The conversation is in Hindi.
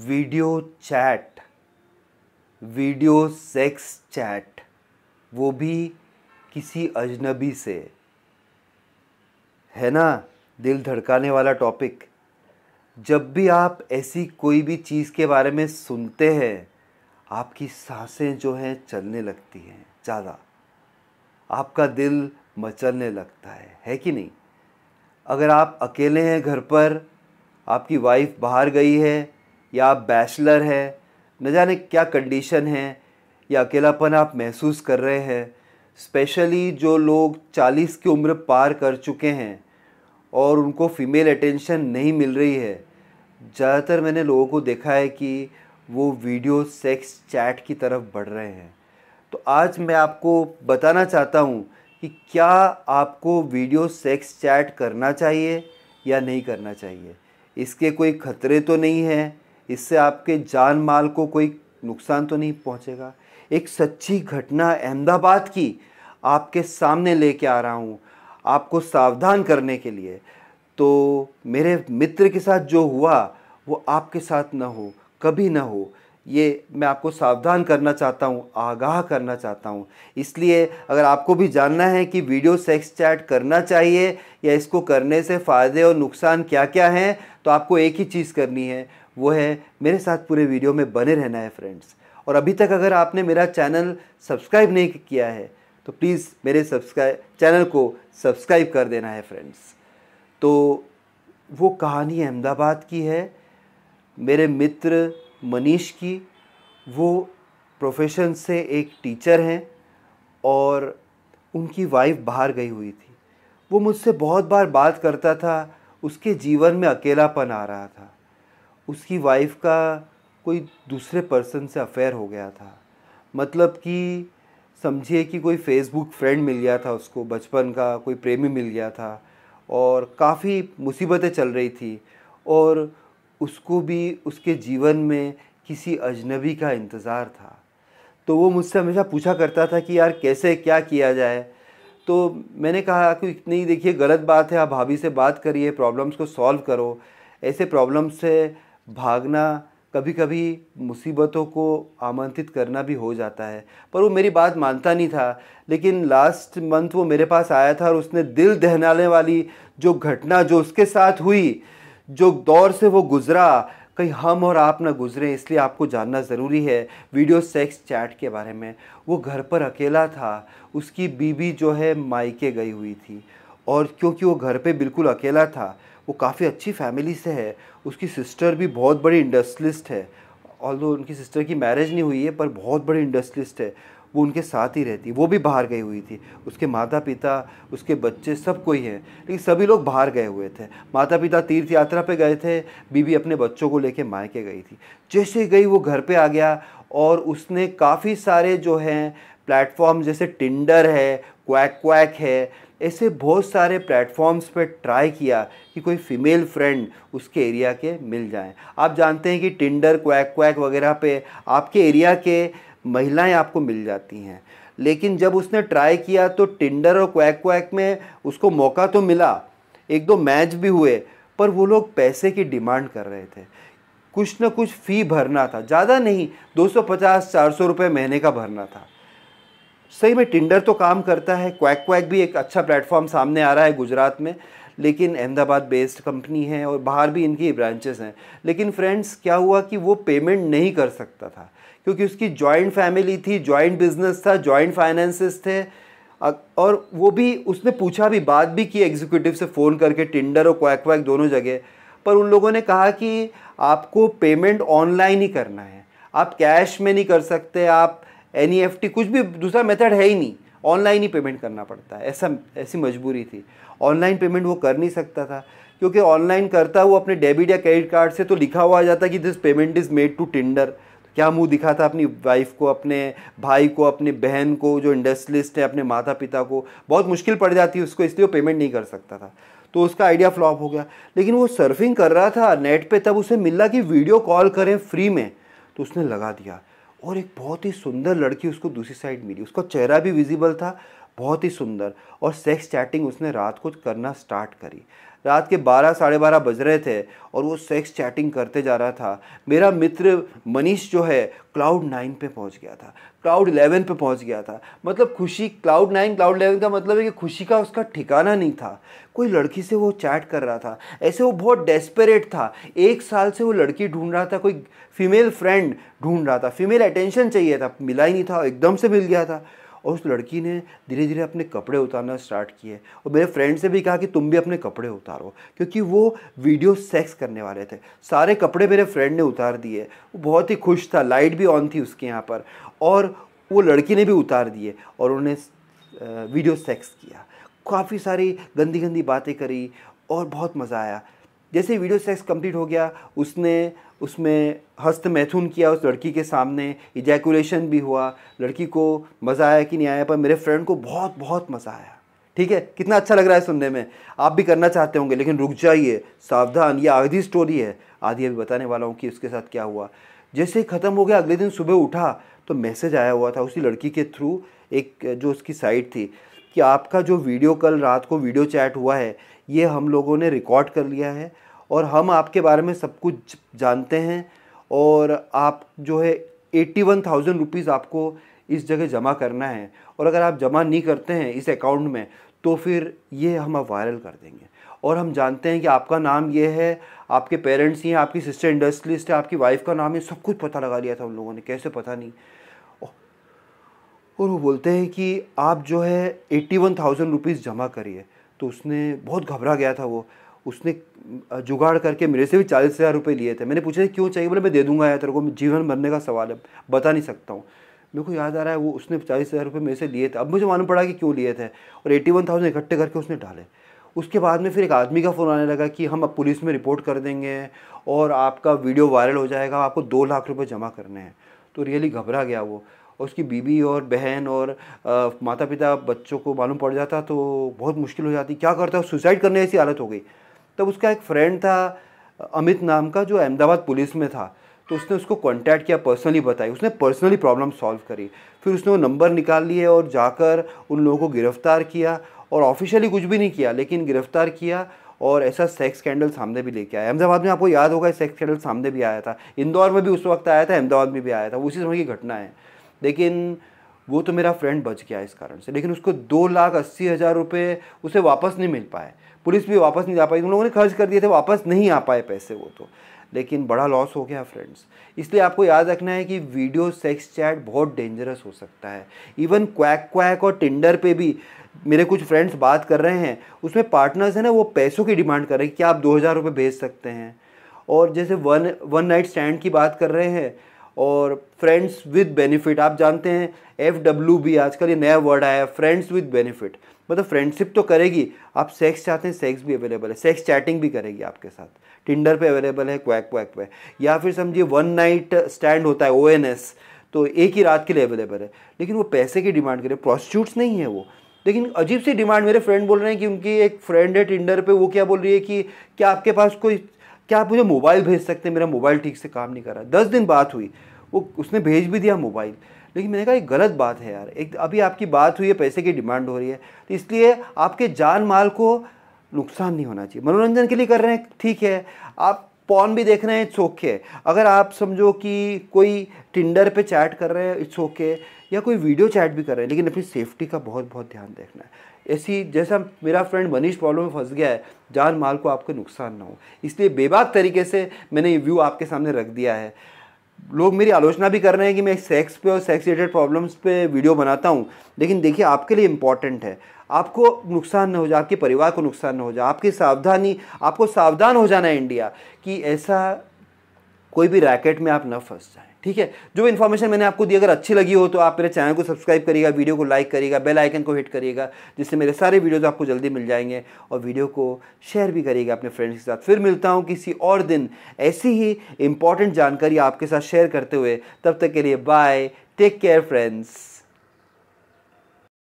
video chat video sex chat वो भी किसी अजनबी से है ना दिल धड़काने वाला टॉपिक जब भी आप ऐसी कोई भी चीज़ के बारे में सुनते हैं आपकी सांसें जो हैं चलने लगती हैं ज़्यादा आपका दिल मचलने लगता है है कि नहीं अगर आप अकेले हैं घर पर आपकी वाइफ बाहर गई है या आप बैचलर हैं न जाने क्या कंडीशन है या अकेलापन आप महसूस कर रहे हैं स्पेशली जो लोग 40 की उम्र पार कर चुके हैं और उनको फीमेल अटेंशन नहीं मिल रही है ज़्यादातर मैंने लोगों को देखा है कि वो वीडियो सेक्स चैट की तरफ बढ़ रहे हैं तो आज मैं आपको बताना चाहता हूँ कि क्या आपको वीडियो सेक्स चैट करना चाहिए या नहीं करना चाहिए इसके कोई ख़तरे तो नहीं हैं इससे आपके जान माल को कोई नुकसान तो नहीं पहुंचेगा एक सच्ची घटना अहमदाबाद की आपके सामने लेके आ रहा हूँ आपको सावधान करने के लिए तो मेरे मित्र के साथ जो हुआ वो आपके साथ ना हो कभी ना हो ये मैं आपको सावधान करना चाहता हूँ आगाह करना चाहता हूँ इसलिए अगर आपको भी जानना है कि वीडियो सेक्स चैट करना चाहिए या इसको करने से फ़ायदे और नुकसान क्या क्या हैं तो आपको एक ही चीज़ करनी है वो है मेरे साथ पूरे वीडियो में बने रहना है फ्रेंड्स और अभी तक अगर आपने मेरा चैनल सब्सक्राइब नहीं किया है तो प्लीज़ मेरे सब्सक्राइब चैनल को सब्सक्राइब कर देना है फ्रेंड्स तो वो कहानी अहमदाबाद की है मेरे मित्र मनीष की वो प्रोफेशन से एक टीचर हैं और उनकी वाइफ बाहर गई हुई थी वो मुझसे बहुत बार बात करता था उसके जीवन में अकेलापन आ रहा था उसकी वाइफ का कोई दूसरे पर्सन से अफेयर हो गया था मतलब कि समझिए कि कोई फेसबुक फ्रेंड मिल गया था उसको बचपन का कोई प्रेमी मिल गया था और काफ़ी मुसीबतें चल रही थी और उसको भी उसके जीवन में किसी अजनबी का इंतज़ार था तो वो मुझसे हमेशा पूछा करता था कि यार कैसे क्या किया जाए तो मैंने कहा कि नहीं देखिए गलत बात है आप भाभी से बात करिए प्रॉब्लम्स को सॉल्व करो ऐसे प्रॉब्लम्स से भागना कभी कभी मुसीबतों को आमंत्रित करना भी हो जाता है पर वो मेरी बात मानता नहीं था लेकिन लास्ट मंथ वो मेरे पास आया था और उसने दिल दहनाने वाली जो घटना जो उसके साथ हुई जो दौर से वो गुज़रा कहीं हम और आप ना गुज़रे इसलिए आपको जानना ज़रूरी है वीडियो सेक्स चैट के बारे में वो घर पर अकेला था उसकी बीबी जो है मायके गई हुई थी और क्योंकि वो घर पे बिल्कुल अकेला था वो काफ़ी अच्छी फैमिली से है उसकी सिस्टर भी बहुत बड़ी इंडस्ट्रियलिस्ट है ऑल उनकी सिस्टर की मैरिज नहीं हुई है पर बहुत बड़ी इंडस्ट्रियलिस्ट है वो उनके साथ ही रहती वो भी बाहर गई हुई थी उसके माता पिता उसके बच्चे सब कोई हैं लेकिन सभी लोग बाहर गए हुए थे माता पिता तीर्थ यात्रा पे गए थे बीबी अपने बच्चों को लेके मायके गई थी जैसे गई वो घर पे आ गया और उसने काफ़ी सारे जो हैं प्लेटफॉर्म जैसे टिंडर है क्वैक क्वैक है ऐसे बहुत सारे प्लेटफॉर्म्स पर ट्राई किया कि कोई फ़ीमेल फ्रेंड उसके एरिया के मिल जाए आप जानते हैं कि टिंडर क्वैक क्वैक वगैरह पे आपके एरिया के महिलाएं आपको मिल जाती हैं लेकिन जब उसने ट्राई किया तो टिंडर और क्वैक क्वैक में उसको मौका तो मिला एक दो मैच भी हुए पर वो लोग पैसे की डिमांड कर रहे थे कुछ ना कुछ फ़ी भरना था ज़्यादा नहीं 250-400 रुपए महीने का भरना था सही में टिंडर तो काम करता है क्वैक क्वैक भी एक अच्छा प्लेटफॉर्म सामने आ रहा है गुजरात में लेकिन अहमदाबाद बेस्ड कंपनी है और बाहर भी इनकी ब्रांचेस हैं लेकिन फ्रेंड्स क्या हुआ कि वो पेमेंट नहीं कर सकता था क्योंकि उसकी जॉइंट फैमिली थी जॉइंट बिजनेस था जॉइंट फाइनेंसेस थे और वो भी उसने पूछा भी बात भी की एग्जीक्यूटिव से फ़ोन करके टिंडर और क्वैक वैक दोनों जगह पर उन लोगों ने कहा कि आपको पेमेंट ऑनलाइन ही करना है आप कैश में नहीं कर सकते आप एन e कुछ भी दूसरा मेथड है ही नहीं ऑनलाइन ही पेमेंट करना पड़ता है ऐसा ऐसी मजबूरी थी ऑनलाइन पेमेंट वो कर नहीं सकता था क्योंकि ऑनलाइन करता वो अपने डेबिट या क्रेडिट कार्ड से तो लिखा हुआ आ जाता कि this payment is made to tender क्या मुंह दिखा था अपनी वाइफ को अपने भाई को अपनी बहन को जो इंडस्ट्रियलिस्ट है अपने माता पिता को बहुत मुश्किल पड़ जाती है उसको इसलिए वो पेमेंट नहीं कर सकता था तो उसका आइडिया फ्लॉप हो गया लेकिन वो सर्फिंग कर रहा था नेट पे तब उसे मिला कि वीडियो कॉल करें फ्री में तो उसने लगा दिया और एक बहुत ही सुंदर लड़की उसको दूसरी साइड मिली उसका चेहरा भी विजिबल था बहुत ही सुंदर और सेक्स चैटिंग उसने रात को करना स्टार्ट करी रात के बारह साढ़े बारह बज रहे थे और वो सेक्स चैटिंग करते जा रहा था मेरा मित्र मनीष जो है क्लाउड नाइन पे पहुंच गया था क्लाउड इलेवन पे पहुंच गया था मतलब खुशी क्लाउड नाइन क्लाउड इलेवन का मतलब है कि खुशी का उसका ठिकाना नहीं था कोई लड़की से वो चैट कर रहा था ऐसे वो बहुत डेस्परेट था एक साल से वो लड़की ढूंढ रहा था कोई फीमेल फ्रेंड ढूंढ रहा था फीमेल अटेंशन चाहिए था मिला ही नहीं था एकदम से मिल गया था और उस लड़की ने धीरे धीरे अपने कपड़े उतारना स्टार्ट किए और मेरे फ्रेंड से भी कहा कि तुम भी अपने कपड़े उतारो क्योंकि वो वीडियो सेक्स करने वाले थे सारे कपड़े मेरे फ्रेंड ने उतार दिए वो बहुत ही खुश था लाइट भी ऑन थी उसके यहाँ पर और वो लड़की ने भी उतार दिए और उन्होंने वीडियो सेक्स किया काफ़ी सारी गंदी गंदी बातें करी और बहुत मज़ा आया जैसे वीडियो सेक्स कंप्लीट हो गया उसने उसमें हस्त मैथुन किया उस लड़की के सामने इजैकुलेशन भी हुआ लड़की को मज़ा आया कि नहीं आया पर मेरे फ्रेंड को बहुत बहुत मज़ा आया ठीक है कितना अच्छा लग रहा है सुनने में आप भी करना चाहते होंगे लेकिन रुक जाइए सावधान ये आधी स्टोरी है आधी अभी बताने वाला हूँ कि उसके साथ क्या हुआ जैसे ही ख़त्म हो गया अगले दिन सुबह उठा तो मैसेज आया हुआ था उसी लड़की के थ्रू एक जो उसकी साइट थी कि आपका जो वीडियो कल रात को वीडियो चैट हुआ है ये हम लोगों ने रिकॉर्ड कर लिया है और हम आपके बारे में सब कुछ जानते हैं और आप जो है एट्टी वन थाउजेंड रुपीज़ आपको इस जगह जमा करना है और अगर आप जमा नहीं करते हैं इस अकाउंट में तो फिर ये हम आप वायरल कर देंगे और हम जानते हैं कि आपका नाम ये है आपके पेरेंट्स ये हैं आपकी सिस्टर इंडस्ट्रियलिस्ट है आपकी वाइफ का नाम ये सब कुछ पता लगा लिया था उन लोगों ने कैसे पता नहीं और वो बोलते हैं कि आप जो है एट्टी वन थाउजेंड रुपीज़ जमा करिए तो उसने बहुत घबरा गया था वो उसने जुगाड़ करके मेरे से भी चालीस हज़ार रुपये लिए थे मैंने पूछा क्यों चाहिए बोले मैं दे दूंगा यार तेरे को जीवन भरने का सवाल है बता नहीं सकता हूँ मेरे को याद आ रहा है वो उसने चालीस हज़ार रुपये मेरे से लिए थे अब मुझे मालूम पड़ा कि क्यों लिए थे और एट्टी वन थाउजेंड इकट्ठे करके उसने डाले उसके बाद में फिर एक आदमी का फ़ोन आने लगा कि हम अब पुलिस में रिपोर्ट कर देंगे और आपका वीडियो वायरल हो जाएगा आपको दो लाख रुपये जमा करने हैं तो रियली घबरा गया वो और उसकी बीबी और बहन और आ, माता पिता बच्चों को मालूम पड़ जाता तो बहुत मुश्किल हो जाती क्या करता है सुसाइड करने ऐसी हालत हो गई तब उसका एक फ्रेंड था अमित नाम का जो अहमदाबाद पुलिस में था तो उसने उसको कांटेक्ट किया पर्सनली बताई उसने पर्सनली प्रॉब्लम सॉल्व करी फिर उसने वो नंबर निकाल लिए और जाकर उन लोगों को गिरफ्तार किया और ऑफिशियली कुछ भी नहीं किया लेकिन गिरफ्तार किया और ऐसा सेक्स स्कैंडल सामने भी लेके आया अहमदाबाद में आपको याद होगा सेक्स स्कैंडल सामने भी आया था इंदौर में भी उस वक्त आया था अहमदाबाद में भी आया था उसी समय की घटना है लेकिन वो तो मेरा फ्रेंड बच गया इस कारण से लेकिन उसको दो लाख अस्सी हज़ार रुपये उसे वापस नहीं मिल पाए पुलिस भी वापस नहीं जा पाई उन लोगों ने खर्च कर दिए थे वापस नहीं आ पाए पैसे वो तो लेकिन बड़ा लॉस हो गया फ्रेंड्स इसलिए आपको याद रखना है कि वीडियो सेक्स चैट बहुत डेंजरस हो सकता है इवन क्वैक क्वैक और टिंडर पे भी मेरे कुछ फ्रेंड्स बात कर रहे हैं उसमें पार्टनर्स हैं ना वो पैसों की डिमांड कर रहे हैं क्या आप दो हज़ार रुपये भेज सकते हैं और जैसे वन वन नाइट स्टैंड की बात कर रहे हैं और फ्रेंड्स विद बेनिफिट आप जानते हैं एफ डब्ल्यू बी आजकल ये नया वर्ड आया है फ्रेंड्स विद बेनिफिट मतलब फ्रेंडशिप तो करेगी आप सेक्स चाहते हैं सेक्स भी अवेलेबल है सेक्स चैटिंग भी करेगी आपके साथ टिंडर पे अवेलेबल है क्वैक क्वैक पे या फिर समझिए वन नाइट स्टैंड होता है ओ एन एस तो एक ही रात के लिए अवेलेबल है लेकिन वो पैसे की डिमांड करे प्रॉस्टिट्यूट्स नहीं है वो लेकिन अजीब सी डिमांड मेरे फ्रेंड बोल रहे हैं कि उनकी एक फ्रेंड है टिंडर पे वो क्या बोल रही है कि क्या आपके पास कोई क्या आप मुझे मोबाइल भेज सकते हैं मेरा मोबाइल ठीक से काम नहीं कर रहा दस दिन बात हुई वो उसने भेज भी दिया मोबाइल लेकिन मैंने कहा ये गलत बात है यार एक अभी आपकी बात हुई है पैसे की डिमांड हो रही है तो इसलिए आपके जान माल को नुकसान नहीं होना चाहिए मनोरंजन के लिए कर रहे हैं ठीक है आप पॉन भी देख रहे हैं इट्स ओके अगर आप समझो कि कोई टिंडर पे चैट कर रहे हैं इट्स ओके या कोई वीडियो चैट भी कर रहे हैं लेकिन अपनी सेफ्टी का बहुत बहुत ध्यान देखना है ऐसी जैसा मेरा फ्रेंड मनीष प्रॉब्लम में फंस गया है जान माल को आपको नुकसान ना हो इसलिए बेबाक तरीके से मैंने ये व्यू आपके सामने रख दिया है लोग मेरी आलोचना भी कर रहे हैं कि मैं सेक्स पे और सेक्स रिलेटेड प्रॉब्लम्स पे वीडियो बनाता हूँ लेकिन देखिए आपके लिए इम्पॉर्टेंट है आपको नुकसान ना हो जाए आपके परिवार को नुकसान ना हो जाए आपकी सावधानी आपको सावधान हो जाना है इंडिया कि ऐसा कोई भी रैकेट में आप न फंस जाए ठीक है जो इन्फॉर्मेशन मैंने आपको दी अगर अच्छी लगी हो तो आप मेरे चैनल को सब्सक्राइब करिएगा वीडियो को लाइक करिएगा बेल आइकन को हिट करिएगा जिससे मेरे सारे वीडियोज़ आपको जल्दी मिल जाएंगे और वीडियो को शेयर भी करिएगा अपने फ्रेंड्स के साथ फिर मिलता हूँ किसी और दिन ऐसी ही इंपॉर्टेंट जानकारी आपके साथ शेयर करते हुए तब तक के लिए बाय टेक केयर फ्रेंड्स